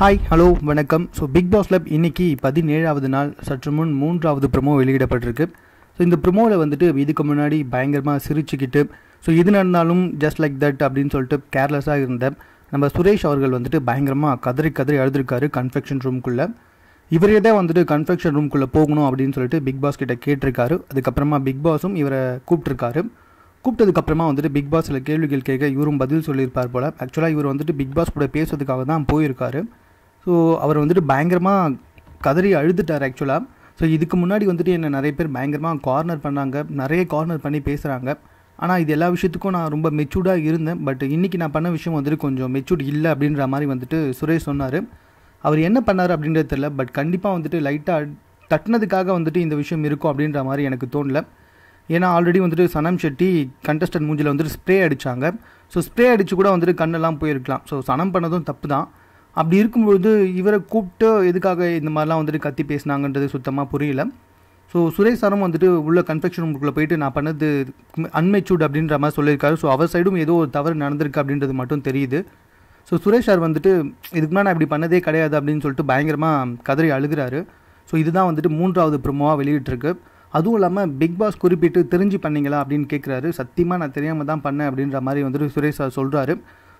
hi hello வணக்கம் so Bigg Boss லப் இன்றைக்கி பதினேழாவது நாள் சற்று முன் மூன்றாவது ப்ரொமோ வெளியிடப்பட்டிருக்கு ஸோ இந்த ப்ரொமோவில் வந்துட்டு இதுக்கு முன்னாடி பயங்கரமாக சிரிச்சுக்கிட்டு ஸோ இது நடந்தாலும் ஜஸ்ட் லைக் தட் அப்படின்னு சொல்லிட்டு கேர்லெஸ்ஸாக இருந்த நம்ம சுரேஷ் அவர்கள் வந்துட்டு பயங்கரமாக கதறி கதறி அழுதுருக்காரு கன்ஃபெக்ஷன் ரூம்குள்ளே இவரே தான் வந்துட்டு கன்ஃபெக்ஷன் ரூம்குள்ளே போகணும் அப்படின்னு சொல்லிட்டு பிக் பாஸ் கிட்ட கேட்டிருக்காரு அதுக்கப்புறமா பிக் பாஸும் இவரை கூப்பிட்ருக்காரு கூப்பிட்டதுக்கப்புறமா வந்துட்டு பிக் பாஸில் கேள்விகள் கேட்க இவரும் பதில் சொல்லியிருப்பார் போல் ஆக்சுவலாக இவர் வந்துட்டு பிக் பாஸ் கூட பேசுறதுக்காக தான் போயிருக்காரு ஸோ அவர் வந்துட்டு பயங்கரமாக கதறி அழுதுட்டார் ஆக்சுவலாக ஸோ இதுக்கு முன்னாடி வந்துட்டு என்னை நிறைய பேர் பயங்கரமாக கார்னர் பண்ணாங்க நிறைய கார்னர் பண்ணி பேசுகிறாங்க ஆனால் இது எல்லா விஷயத்துக்கும் நான் ரொம்ப மெச்சூர்டாக இருந்தேன் பட் இன்றைக்கி நான் பண்ண விஷயம் வந்துட்டு கொஞ்சம் மெச்சூர்ட் இல்லை அப்படின்ற மாதிரி வந்துட்டு சுரேஷ் சொன்னார் அவர் என்ன பண்ணார் அப்படின்றது தெரில பட் கண்டிப்பாக வந்துட்டு லைட்டாக தட்டினதுக்காக வந்துட்டு இந்த விஷயம் இருக்கும் அப்படின்ற மாதிரி எனக்கு தோணல ஏன்னா ஆல்ரெடி வந்துட்டு சனம் ஷெட்டி கண்டஸ்டன்ட் மூஞ்சில் வந்துட்டு ஸ்ப்ரே அடித்தாங்க ஸோ ஸ்ப்ரே அடித்து கூட வந்துட்டு கண்ணெல்லாம் போயிருக்கலாம் ஸோ சனம் பண்ணதும் தப்பு தான் அப்படி இருக்கும்பொழுது இவரை கூப்பிட்டு எதுக்காக இந்த மாதிரிலாம் வந்துட்டு கத்தி பேசினாங்கன்றது சுத்தமாக புரியல ஸோ சுரேஷ் சாரும் வந்துட்டு உள்ள கன்ஃபெக்ஷன் ரூமுக்குள்ளே போயிட்டு நான் பண்ணது அன்மெச்சூட் அப்படின்ற மாதிரி சொல்லியிருக்காரு ஸோ அவர் சைடும் ஏதோ ஒரு தவறு நடந்திருக்கு அப்படின்றது மட்டும் தெரியுது ஸோ சுரேஷ் சார் வந்துட்டு இதுக்கு நான் இப்படி பண்ணதே கிடையாது அப்படின்னு சொல்லிட்டு பயங்கரமாக கதறி அழுகிறாரு ஸோ இதுதான் வந்துட்டு மூன்றாவது ப்ரொமோவாக வெளியிட்டிருக்கு அதுவும் இல்லாமல் பிக் பாஸ் குறிப்பிட்டு தெரிஞ்சு பண்ணீங்களா அப்படின்னு கேட்குறாரு சத்தியமாக நான் தெரியாமல் தான் பண்ணேன் அப்படின்ற மாதிரி வந்துட்டு சுரேஷ் சார் சொல்கிறாரு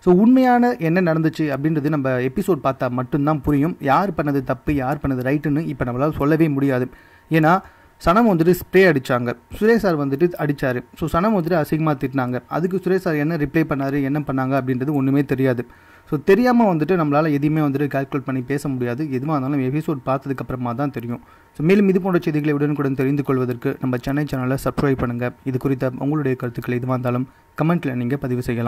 ஸோ உண்மையான என்ன நடந்துச்சு அப்படின்றது நம்ம எபிசோட் பார்த்தா மட்டும்தான் புரியும் யார் பண்ணது தப்பு யார் பண்ணது ரைட்டுன்னு இப்போ நம்மளால் சொல்லவே முடியாது ஏன்னா சனம் வந்துட்டு ஸ்ப்ரே அடித்தாங்க சுரேஷ் சார் வந்துட்டு அடித்தார் ஸோ சனம் வந்துட்டு அசிங்கமாக திட்டினாங்க அதுக்கு சுரேஷ் சார் என்ன ரிப்ளை பண்ணார் என்ன பண்ணாங்க அப்படின்றது ஒன்றுமே தெரியாது ஸோ தெரியாமல் வந்துட்டு நம்மளால் எதுவுமே வந்துட்டு கால்குலேட் பண்ணி பேச முடியாது எதுவாக இருந்தாலும் எபிசோட் பார்த்ததுக்கப்புறமா தான் தெரியும் ஸோ மேலும் இது போன்ற செய்திகளை உடனுக்குடன் தெரிந்து கொள்வதற்கு நம்ம சென்னை சேனலை சப்ஸ்கிரைப் பண்ணுங்கள் இது குறித்த உங்களுடைய கருத்துக்கள் எதுவாக இருந்தாலும் கமெண்ட்டில் நீங்கள் பதிவு செய்யலாம்